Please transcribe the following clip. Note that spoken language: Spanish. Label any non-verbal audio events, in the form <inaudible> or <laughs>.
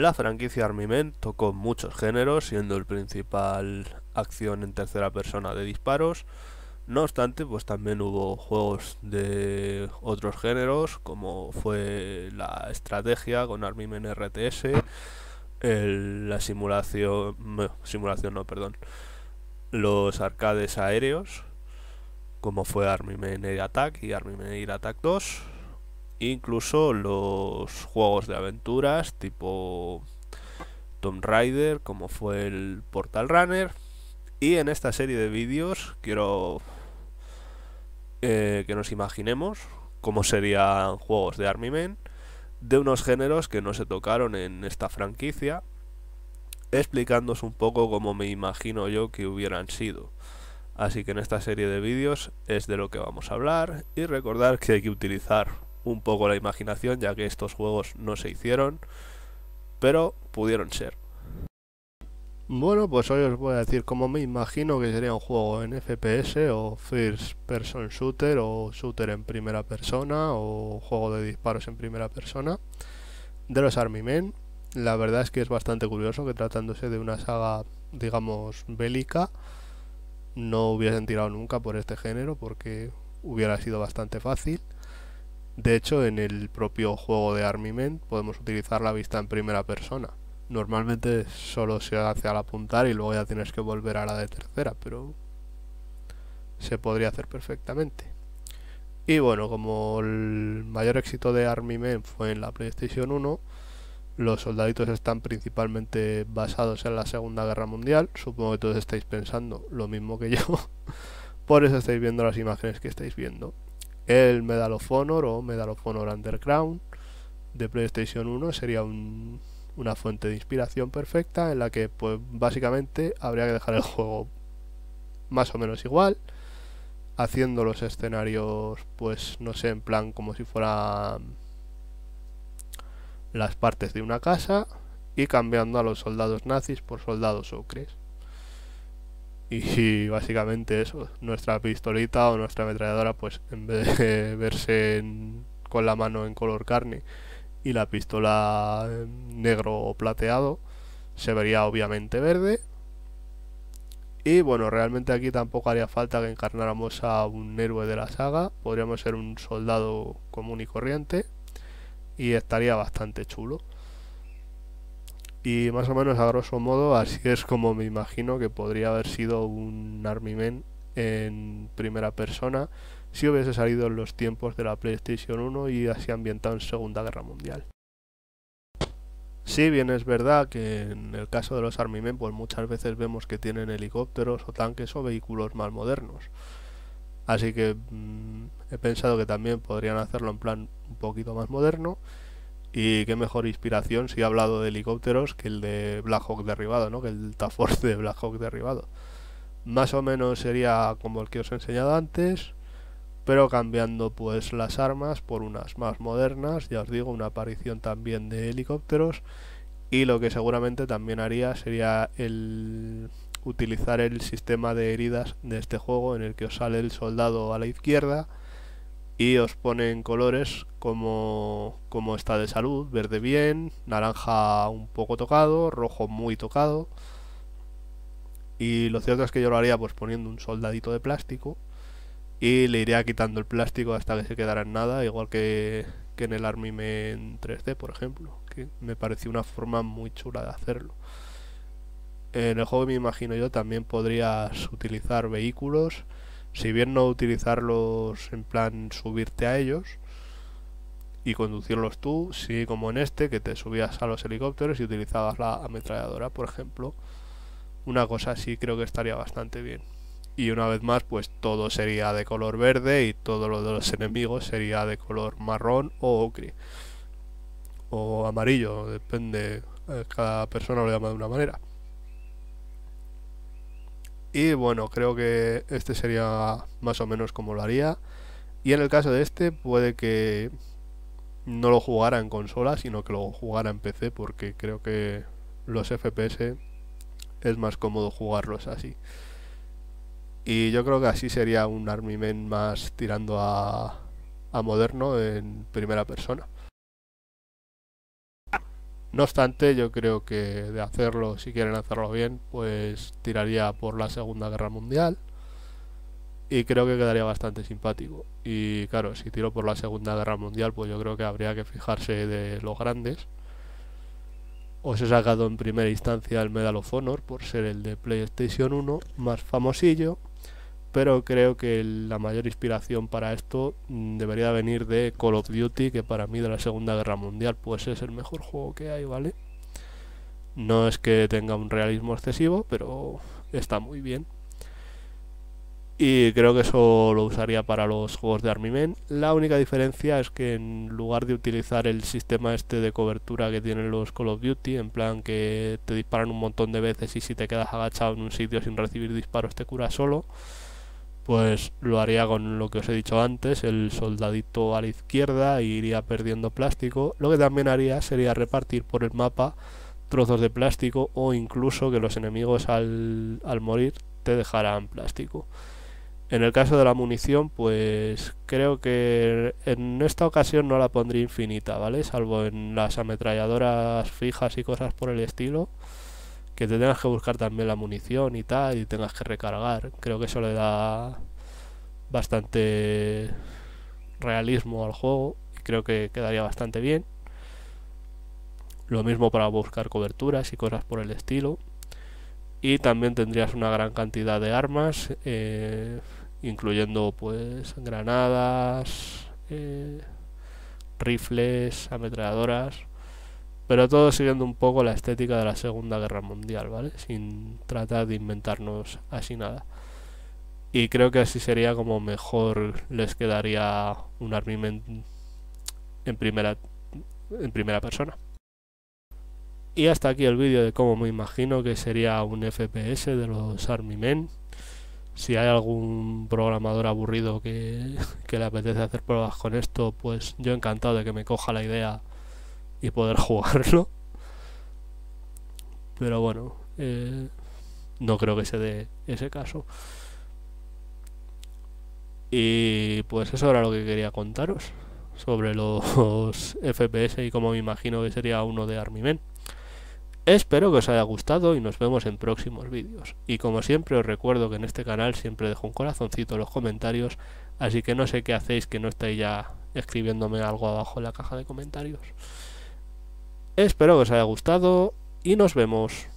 La franquicia Men tocó muchos géneros, siendo el principal acción en tercera persona de disparos. No obstante, pues también hubo juegos de otros géneros, como fue la estrategia con Men RTS, la simulación, simulación no, perdón, los arcades aéreos, como fue Men Air Attack y Men Air Attack 2 Incluso los juegos de aventuras tipo Tomb Raider, como fue el Portal Runner. Y en esta serie de vídeos quiero eh, que nos imaginemos cómo serían juegos de Army Men de unos géneros que no se tocaron en esta franquicia, explicándos un poco cómo me imagino yo que hubieran sido. Así que en esta serie de vídeos es de lo que vamos a hablar y recordar que hay que utilizar un poco la imaginación, ya que estos juegos no se hicieron, pero pudieron ser. Bueno, pues hoy os voy a decir cómo me imagino que sería un juego en FPS o First Person Shooter o Shooter en primera persona o juego de disparos en primera persona de los Army Men. La verdad es que es bastante curioso que tratándose de una saga, digamos, bélica, no hubiesen tirado nunca por este género porque hubiera sido bastante fácil. De hecho, en el propio juego de Men podemos utilizar la vista en primera persona. Normalmente solo se hace al apuntar y luego ya tienes que volver a la de tercera, pero se podría hacer perfectamente. Y bueno, como el mayor éxito de Army Men fue en la PlayStation 1, los soldaditos están principalmente basados en la Segunda Guerra Mundial. Supongo que todos estáis pensando lo mismo que yo. <laughs> Por eso estáis viendo las imágenes que estáis viendo el Medal of Honor o Medal of Honor Underground de PlayStation 1 sería una fuente de inspiración perfecta en la que pues básicamente habría que dejar el juego más o menos igual haciendo los escenarios pues no sé en plan como si fueran las partes de una casa y cambiando a los soldados nazis por soldados ocres y básicamente eso, nuestra pistolita o nuestra ametralladora pues en vez de <laughs> verse con la mano en color carne y la pistola negro o plateado se vería obviamente verde y bueno, realmente aquí tampoco haría falta que encarnáramos a un héroe de la saga, podríamos ser un soldado común y corriente y estaría bastante chulo. Y más o menos a grosso modo así es como me imagino que podría haber sido un Army en primera persona si hubiese salido en los tiempos de la PlayStation 1 y así ambientado en Segunda Guerra Mundial. Si sí, bien es verdad que en el caso de los Army Men pues muchas veces vemos que tienen helicópteros o tanques o vehículos más modernos. Así que mm, he pensado que también podrían hacerlo en plan un poquito más moderno y qué mejor inspiración si he hablado de helicópteros que el de Black Hawk derribado, ¿no? Que el Taforce de Black Hawk derribado. Más o menos sería como el que os he enseñado antes, pero cambiando pues las armas por unas más modernas, ya os digo, una aparición también de helicópteros. Y lo que seguramente también haría sería el utilizar el sistema de heridas de este juego en el que os sale el soldado a la izquierda y os ponen colores como, como está de salud, verde bien, naranja un poco tocado, rojo muy tocado. Y lo cierto es que yo lo haría pues poniendo un soldadito de plástico y le iría quitando el plástico hasta que se quedara en nada, igual que, en el Army Men 3D, por ejemplo, que me pareció una forma muy chula de hacerlo. En el juego me imagino yo también podrías utilizar vehículos si bien no utilizarlos en plan subirte a ellos y conducirlos tú, sí como en este, que te subías a los helicópteros y utilizabas la ametralladora, por ejemplo. Una cosa así creo que estaría bastante bien. Y una vez más, pues todo sería de color verde y todo lo de los enemigos sería de color marrón o ocre. O amarillo, depende, eh, cada persona lo llama de una manera. Y bueno, creo que este sería más o menos como lo haría. Y en el caso de este, puede que no lo jugara en consola, sino que lo jugara en PC, porque creo que los FPS es más cómodo jugarlos así. Y yo creo que así sería un Army Men más tirando a, a moderno en primera persona. No obstante, yo creo que de hacerlo, si quieren hacerlo bien, pues tiraría por la Segunda Guerra Mundial. Y creo que quedaría bastante simpático. Y claro, si tiro por la Segunda Guerra Mundial, pues yo creo que habría que fijarse de los grandes. Os he sacado en primera instancia el Medal of Honor por ser el de PlayStation 1 más famosillo pero creo que la mayor inspiración para esto mm, debería venir de Call of Duty, que para mí de la Segunda Guerra Mundial pues es el mejor juego que hay, ¿vale? No es que tenga un realismo excesivo, pero está muy bien. Y creo que eso lo usaría para los juegos de Army Men. La única diferencia es que en lugar de utilizar el sistema este de cobertura que tienen los Call of Duty, en plan que te disparan un montón de veces y si te quedas agachado en un sitio sin recibir disparos te cura solo, pues lo haría con lo que os he dicho antes, el soldadito a la izquierda iría perdiendo plástico. Lo que también haría sería repartir por el mapa trozos de plástico o incluso que los enemigos al, morir te dejaran plástico. En el caso de la munición, pues creo que en esta ocasión no la pondría infinita, ¿vale? Salvo en las ametralladoras fijas y cosas por el estilo que te tengas que buscar también la munición y tal, y tengas que recargar. Creo que eso le da bastante realismo al juego y creo que quedaría bastante bien. Lo mismo para buscar coberturas y cosas por el estilo. Y también tendrías una gran cantidad de armas, eh, incluyendo pues granadas, eh, rifles, ametralladoras pero todo siguiendo un poco la estética de la Segunda Guerra Mundial, ¿vale? Sin tratar de inventarnos así nada. Y creo que así sería como mejor les quedaría un Army en primera, en primera persona. Y hasta aquí el vídeo de cómo me imagino que sería un FPS de los Army Men. Si hay algún programador aburrido que le apetece hacer pruebas con esto, pues yo encantado de que me coja la idea y poder <laughs> jugarlo. Pero bueno, eh, no creo que se dé ese caso. Y pues eso era lo que quería contaros sobre los FPS <laughs> y como me imagino que sería uno de Army Espero que os haya gustado y nos vemos en próximos vídeos. Y como siempre os recuerdo que en este canal siempre dejo un corazoncito en los comentarios, así que no sé qué hacéis que no estáis ya escribiéndome algo abajo en la caja de comentarios. Espero que os haya gustado y nos vemos.